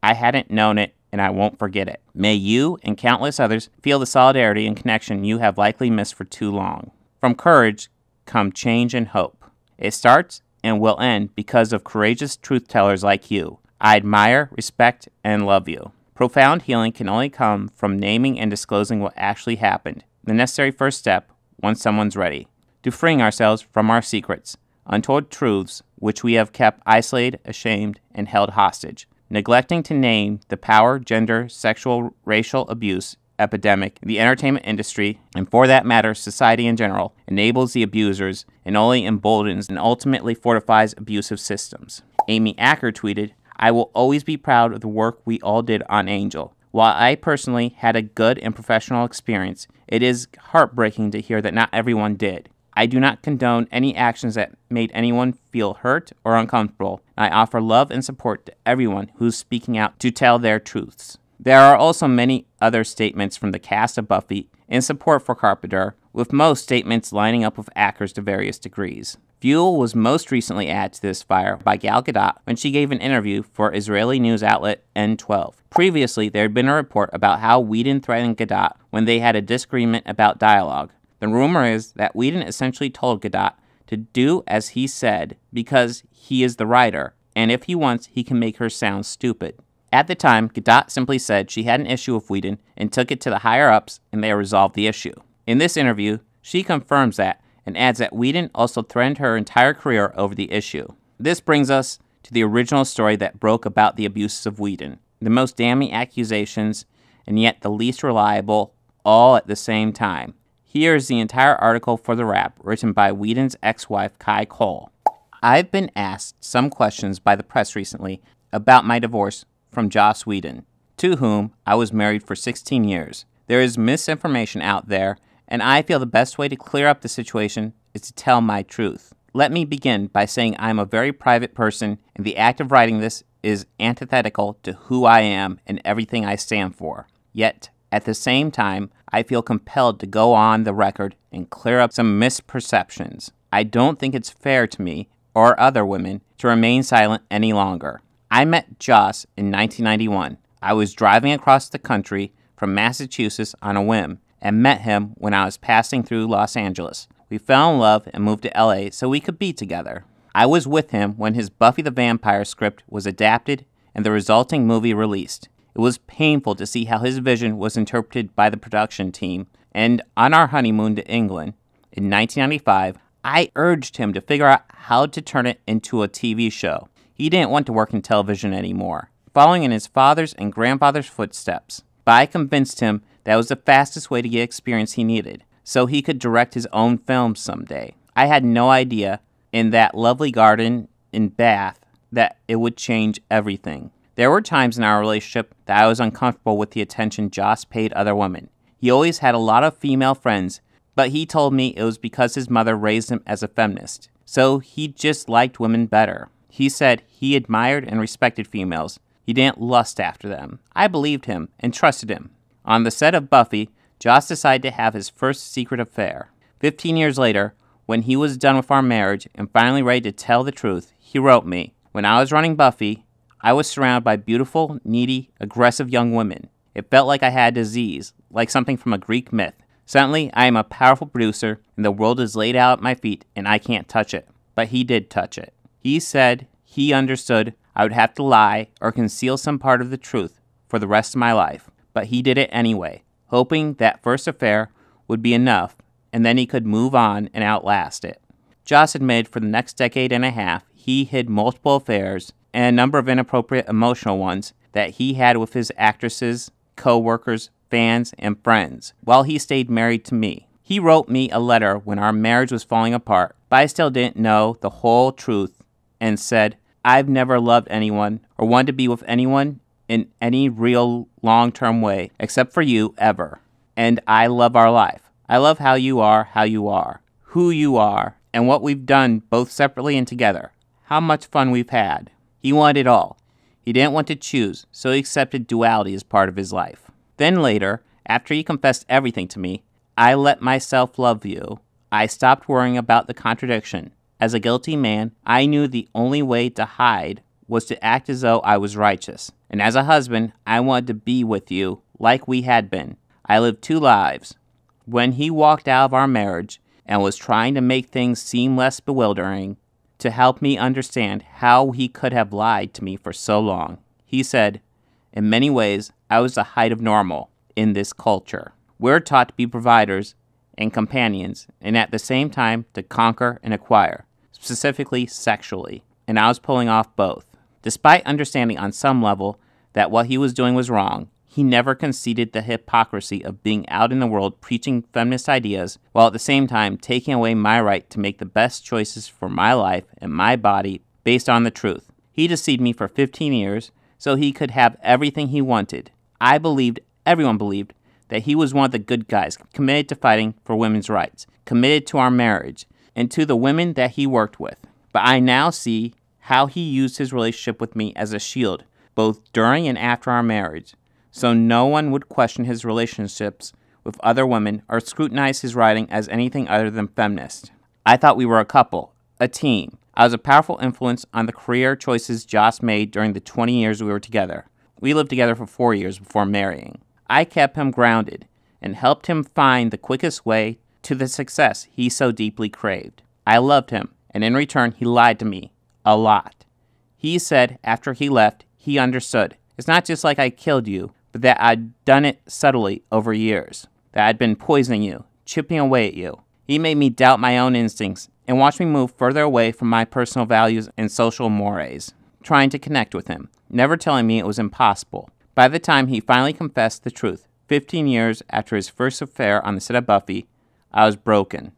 I hadn't known it, and I won't forget it. May you and countless others feel the solidarity and connection you have likely missed for too long. From courage come change and hope. It starts and will end because of courageous truth tellers like you. I admire, respect, and love you. Profound healing can only come from naming and disclosing what actually happened, the necessary first step once someone's ready, to freeing ourselves from our secrets, untold truths, which we have kept isolated, ashamed, and held hostage, neglecting to name the power, gender, sexual, racial abuse epidemic the entertainment industry, and for that matter, society in general, enables the abusers and only emboldens and ultimately fortifies abusive systems. Amy Acker tweeted, I will always be proud of the work we all did on Angel. While I personally had a good and professional experience, it is heartbreaking to hear that not everyone did. I do not condone any actions that made anyone feel hurt or uncomfortable. I offer love and support to everyone who's speaking out to tell their truths. There are also many other statements from the cast of Buffy in support for Carpenter, with most statements lining up with Ackers to various degrees. Fuel was most recently added to this fire by Gal Gadot when she gave an interview for Israeli news outlet N12. Previously, there had been a report about how Whedon threatened Gadot when they had a disagreement about dialogue, the rumor is that Whedon essentially told Godot to do as he said because he is the writer, and if he wants, he can make her sound stupid. At the time, Godot simply said she had an issue with Whedon and took it to the higher ups, and they resolved the issue. In this interview, she confirms that and adds that Whedon also threatened her entire career over the issue. This brings us to the original story that broke about the abuses of Whedon. The most damning accusations, and yet the least reliable, all at the same time. Here is the entire article for The Wrap, written by Whedon's ex-wife Kai Cole. I've been asked some questions by the press recently about my divorce from Joss Whedon, to whom I was married for 16 years. There is misinformation out there, and I feel the best way to clear up the situation is to tell my truth. Let me begin by saying I'm a very private person, and the act of writing this is antithetical to who I am and everything I stand for. Yet, at the same time, I feel compelled to go on the record and clear up some misperceptions. I don't think it's fair to me or other women to remain silent any longer. I met Joss in 1991. I was driving across the country from Massachusetts on a whim and met him when I was passing through Los Angeles. We fell in love and moved to LA so we could be together. I was with him when his Buffy the Vampire script was adapted and the resulting movie released. It was painful to see how his vision was interpreted by the production team, and on our honeymoon to England in 1995, I urged him to figure out how to turn it into a TV show. He didn't want to work in television anymore, following in his father's and grandfather's footsteps. But I convinced him that was the fastest way to get experience he needed, so he could direct his own films someday. I had no idea in that lovely garden in Bath that it would change everything. There were times in our relationship that I was uncomfortable with the attention Joss paid other women. He always had a lot of female friends, but he told me it was because his mother raised him as a feminist, so he just liked women better. He said he admired and respected females. He didn't lust after them. I believed him and trusted him. On the set of Buffy, Joss decided to have his first secret affair. Fifteen years later, when he was done with our marriage and finally ready to tell the truth, he wrote me, When I was running Buffy, I was surrounded by beautiful, needy, aggressive young women. It felt like I had disease, like something from a Greek myth. Suddenly, I am a powerful producer, and the world is laid out at my feet, and I can't touch it. But he did touch it. He said he understood I would have to lie or conceal some part of the truth for the rest of my life, but he did it anyway, hoping that first affair would be enough, and then he could move on and outlast it. Joss admitted for the next decade and a half, he hid multiple affairs and a number of inappropriate emotional ones that he had with his actresses, co workers, fans, and friends while he stayed married to me. He wrote me a letter when our marriage was falling apart, but I still didn't know the whole truth and said, I've never loved anyone or wanted to be with anyone in any real long term way except for you ever. And I love our life. I love how you are, how you are, who you are, and what we've done both separately and together. How much fun we've had. He wanted all. He didn't want to choose, so he accepted duality as part of his life. Then later, after he confessed everything to me, I let myself love you. I stopped worrying about the contradiction. As a guilty man, I knew the only way to hide was to act as though I was righteous. And as a husband, I wanted to be with you like we had been. I lived two lives. When he walked out of our marriage and was trying to make things seem less bewildering, to help me understand how he could have lied to me for so long. He said, In many ways, I was the height of normal in this culture. We're taught to be providers and companions, and at the same time to conquer and acquire, specifically sexually, and I was pulling off both. Despite understanding on some level that what he was doing was wrong, he never conceded the hypocrisy of being out in the world preaching feminist ideas while at the same time taking away my right to make the best choices for my life and my body based on the truth. He deceived me for 15 years so he could have everything he wanted. I believed, everyone believed, that he was one of the good guys committed to fighting for women's rights, committed to our marriage, and to the women that he worked with. But I now see how he used his relationship with me as a shield, both during and after our marriage so no one would question his relationships with other women or scrutinize his writing as anything other than feminist. I thought we were a couple, a team. I was a powerful influence on the career choices Joss made during the 20 years we were together. We lived together for four years before marrying. I kept him grounded and helped him find the quickest way to the success he so deeply craved. I loved him, and in return, he lied to me a lot. He said after he left, he understood. It's not just like I killed you, but that I'd done it subtly over years, that I'd been poisoning you, chipping away at you. He made me doubt my own instincts and watched me move further away from my personal values and social mores, trying to connect with him, never telling me it was impossible. By the time he finally confessed the truth, 15 years after his first affair on the set of Buffy, I was broken.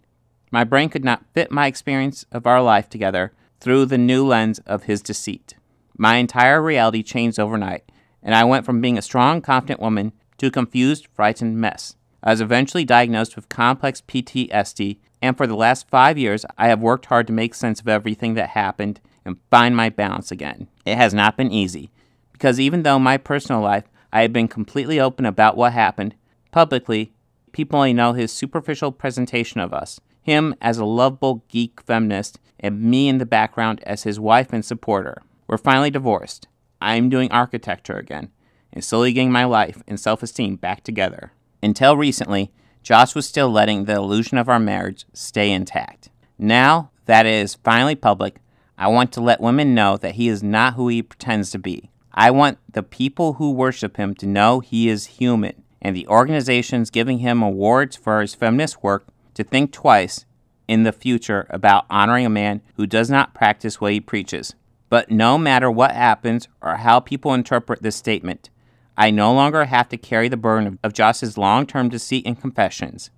My brain could not fit my experience of our life together through the new lens of his deceit. My entire reality changed overnight and I went from being a strong, confident woman to a confused, frightened mess. I was eventually diagnosed with complex PTSD, and for the last five years, I have worked hard to make sense of everything that happened and find my balance again. It has not been easy, because even though my personal life, I have been completely open about what happened, publicly, people only know his superficial presentation of us him as a lovable geek feminist, and me in the background as his wife and supporter. We're finally divorced. I'm doing architecture again and slowly getting my life and self esteem back together. Until recently, Josh was still letting the illusion of our marriage stay intact. Now that it is finally public, I want to let women know that he is not who he pretends to be. I want the people who worship him to know he is human, and the organizations giving him awards for his feminist work to think twice in the future about honoring a man who does not practice what he preaches. But no matter what happens or how people interpret this statement, I no longer have to carry the burden of Joss's long term deceit and confessions.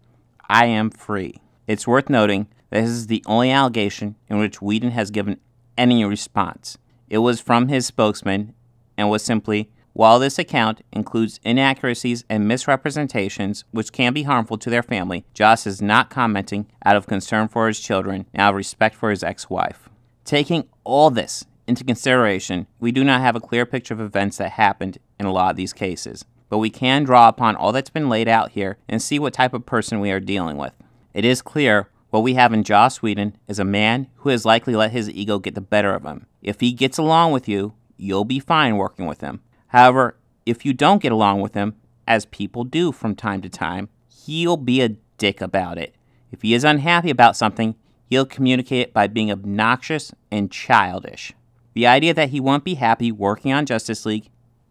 I am free. It's worth noting that this is the only allegation in which Whedon has given any response. It was from his spokesman and was simply, while this account includes inaccuracies and misrepresentations which can be harmful to their family, Joss is not commenting out of concern for his children and out of respect for his ex wife. Taking all this into consideration, we do not have a clear picture of events that happened in a lot of these cases, but we can draw upon all that's been laid out here and see what type of person we are dealing with. It is clear what we have in Joss Whedon is a man who has likely let his ego get the better of him. If he gets along with you, you'll be fine working with him. However, if you don't get along with him, as people do from time to time, he'll be a dick about it. If he is unhappy about something, he'll communicate it by being obnoxious and childish. The idea that he won't be happy working on Justice League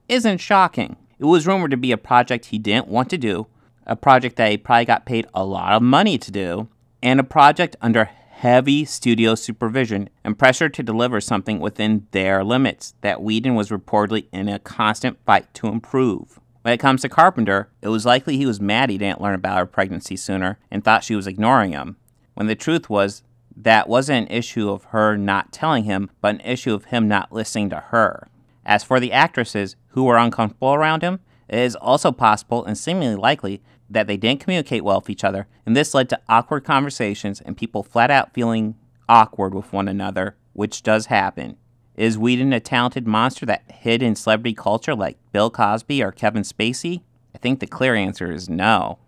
isn't shocking. It was rumored to be a project he didn't want to do, a project that he probably got paid a lot of money to do, and a project under heavy studio supervision and pressure to deliver something within their limits that Whedon was reportedly in a constant fight to improve. When it comes to Carpenter, it was likely he was mad he didn't learn about her pregnancy sooner and thought she was ignoring him, when the truth was that wasn't an issue of her not telling him, but an issue of him not listening to her. As for the actresses who were uncomfortable around him, it is also possible and seemingly likely that they didn't communicate well with each other, and this led to awkward conversations and people flat out feeling awkward with one another, which does happen. Is Whedon a talented monster that hid in celebrity culture like Bill Cosby or Kevin Spacey? I think the clear answer is no.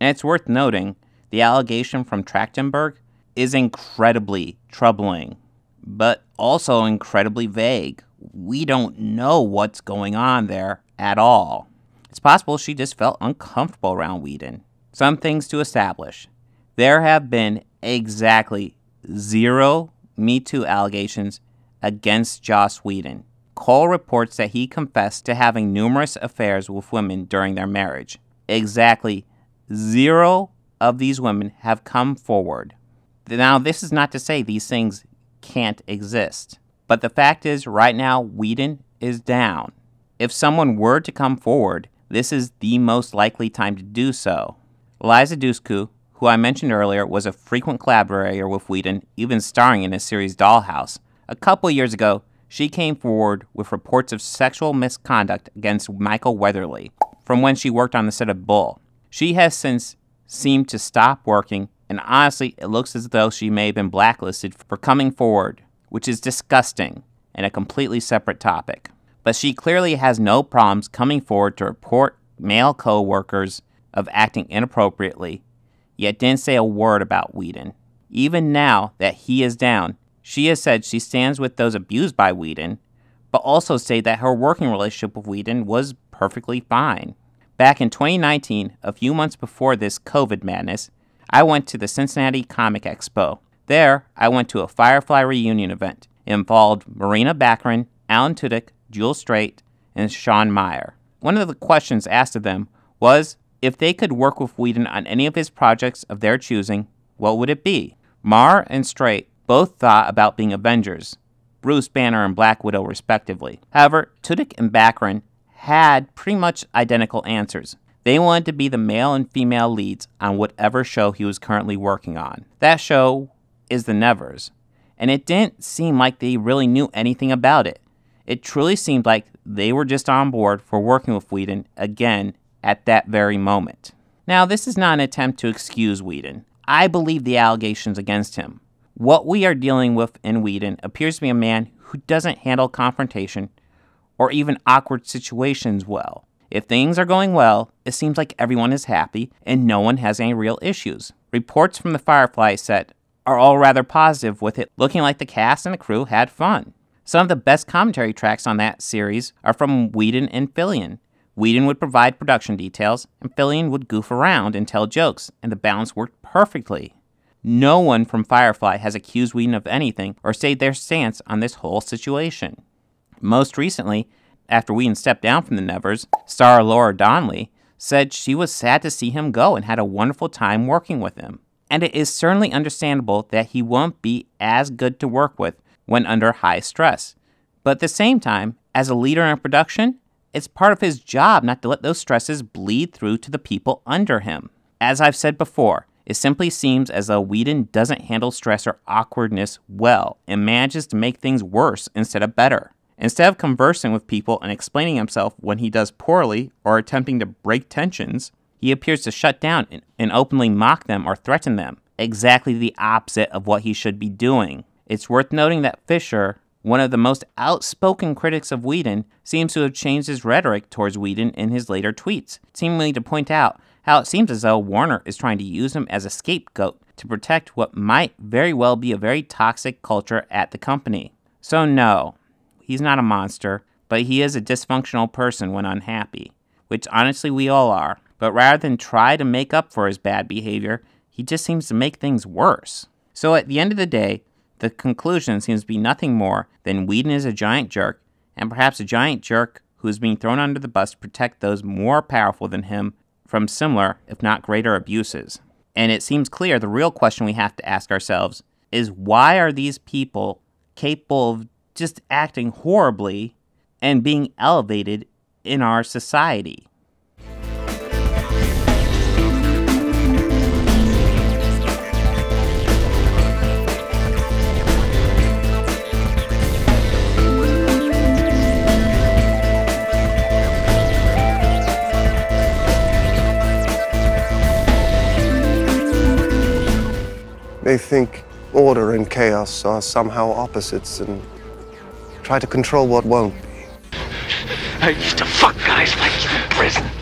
And it's worth noting the allegation from Trachtenberg is incredibly troubling, but also incredibly vague. We don't know what's going on there at all. It's possible she just felt uncomfortable around Whedon. Some things to establish. There have been exactly zero Me Too allegations against Joss Whedon. Cole reports that he confessed to having numerous affairs with women during their marriage. Exactly zero of these women have come forward. Now, this is not to say these things can't exist, but the fact is, right now, Whedon is down. If someone were to come forward, this is the most likely time to do so. Liza Dusku, who I mentioned earlier, was a frequent collaborator with Whedon, even starring in his series Dollhouse. A couple years ago, she came forward with reports of sexual misconduct against Michael Weatherly from when she worked on the set of Bull. She has since seemed to stop working and honestly, it looks as though she may have been blacklisted for coming forward, which is disgusting and a completely separate topic. But she clearly has no problems coming forward to report male co workers of acting inappropriately, yet didn't say a word about Whedon. Even now that he is down, she has said she stands with those abused by Whedon, but also say that her working relationship with Whedon was perfectly fine. Back in 2019, a few months before this COVID madness, I went to the Cincinnati Comic Expo. There, I went to a Firefly reunion event. It involved Marina Baccarin, Alan Tudyk, Jules Strait, and Sean Meyer. One of the questions asked of them was if they could work with Whedon on any of his projects of their choosing, what would it be? Marr and Strait both thought about being Avengers, Bruce Banner and Black Widow respectively. However, Tudyk and Baccarin had pretty much identical answers. They wanted to be the male and female leads on whatever show he was currently working on. That show is The Nevers, and it didn't seem like they really knew anything about it. It truly seemed like they were just on board for working with Whedon again at that very moment. Now, this is not an attempt to excuse Whedon. I believe the allegations against him. What we are dealing with in Whedon appears to be a man who doesn't handle confrontation or even awkward situations well. If things are going well, it seems like everyone is happy and no one has any real issues. Reports from the Firefly set are all rather positive, with it looking like the cast and the crew had fun. Some of the best commentary tracks on that series are from Whedon and Fillion. Whedon would provide production details, and Fillion would goof around and tell jokes, and the balance worked perfectly. No one from Firefly has accused Whedon of anything or stated their stance on this whole situation. Most recently, after Whedon stepped down from The Nevers, star Laura Donnelly, said she was sad to see him go and had a wonderful time working with him. And it is certainly understandable that he won't be as good to work with when under high stress. But at the same time, as a leader in production, it's part of his job not to let those stresses bleed through to the people under him. As I've said before, it simply seems as though Whedon doesn't handle stress or awkwardness well and manages to make things worse instead of better. Instead of conversing with people and explaining himself when he does poorly or attempting to break tensions, he appears to shut down and openly mock them or threaten them, exactly the opposite of what he should be doing. It's worth noting that Fisher, one of the most outspoken critics of Whedon, seems to have changed his rhetoric towards Whedon in his later tweets, seemingly to point out how it seems as though Warner is trying to use him as a scapegoat to protect what might very well be a very toxic culture at the company. So, no, He's not a monster, but he is a dysfunctional person when unhappy, which honestly we all are. But rather than try to make up for his bad behavior, he just seems to make things worse. So at the end of the day, the conclusion seems to be nothing more than Whedon is a giant jerk, and perhaps a giant jerk who is being thrown under the bus to protect those more powerful than him from similar, if not greater, abuses. And it seems clear the real question we have to ask ourselves is why are these people capable of just acting horribly and being elevated in our society. They think order and chaos are somehow opposites and Try to control what won't be. I used to fuck guys like you in prison.